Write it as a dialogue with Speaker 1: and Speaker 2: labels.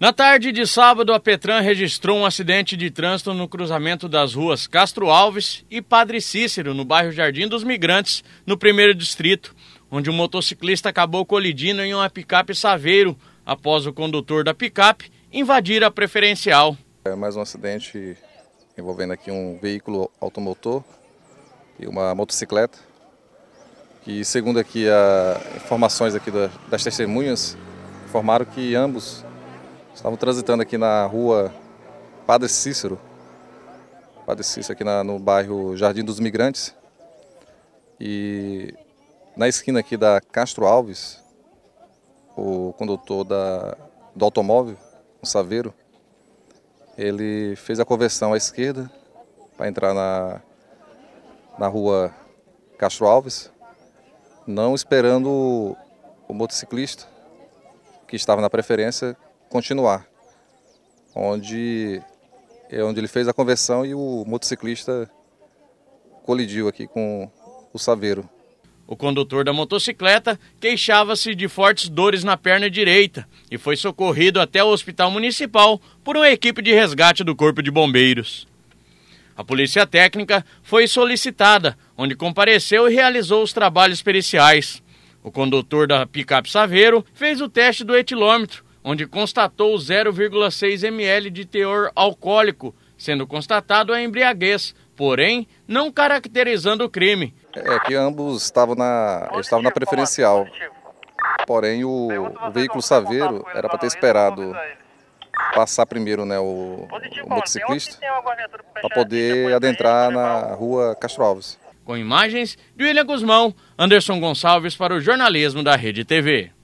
Speaker 1: Na tarde de sábado, a Petran registrou um acidente de trânsito no cruzamento das ruas Castro Alves e Padre Cícero, no bairro Jardim dos Migrantes, no primeiro distrito, onde um motociclista acabou colidindo em uma picape Saveiro após o condutor da picape invadir a preferencial.
Speaker 2: É mais um acidente envolvendo aqui um veículo automotor e uma motocicleta. E segundo aqui a informações aqui das testemunhas, informaram que ambos Estávamos transitando aqui na rua Padre Cícero, Padre Cícero aqui na, no bairro Jardim dos Migrantes. E na esquina aqui da Castro Alves, o condutor da, do automóvel, um saveiro, ele fez a conversão à esquerda para entrar na, na rua Castro Alves, não esperando o motociclista que estava na preferência continuar, onde, é onde ele fez a conversão e o motociclista colidiu aqui com o saveiro.
Speaker 1: O condutor da motocicleta queixava-se de fortes dores na perna direita e foi socorrido até o hospital municipal por uma equipe de resgate do Corpo de Bombeiros. A polícia técnica foi solicitada, onde compareceu e realizou os trabalhos periciais. O condutor da picape Saveiro fez o teste do etilômetro, onde constatou 0,6 ml de teor alcoólico, sendo constatado a embriaguez, porém não caracterizando o crime.
Speaker 2: É que ambos estavam na, estavam na preferencial. Porém, o, o veículo tá Saveiro era para ter esperado passar primeiro né, o, o motociclista para poder adentrar na rua Castro Alves.
Speaker 1: Com imagens de William Guzmão, Anderson Gonçalves para o jornalismo da Rede TV.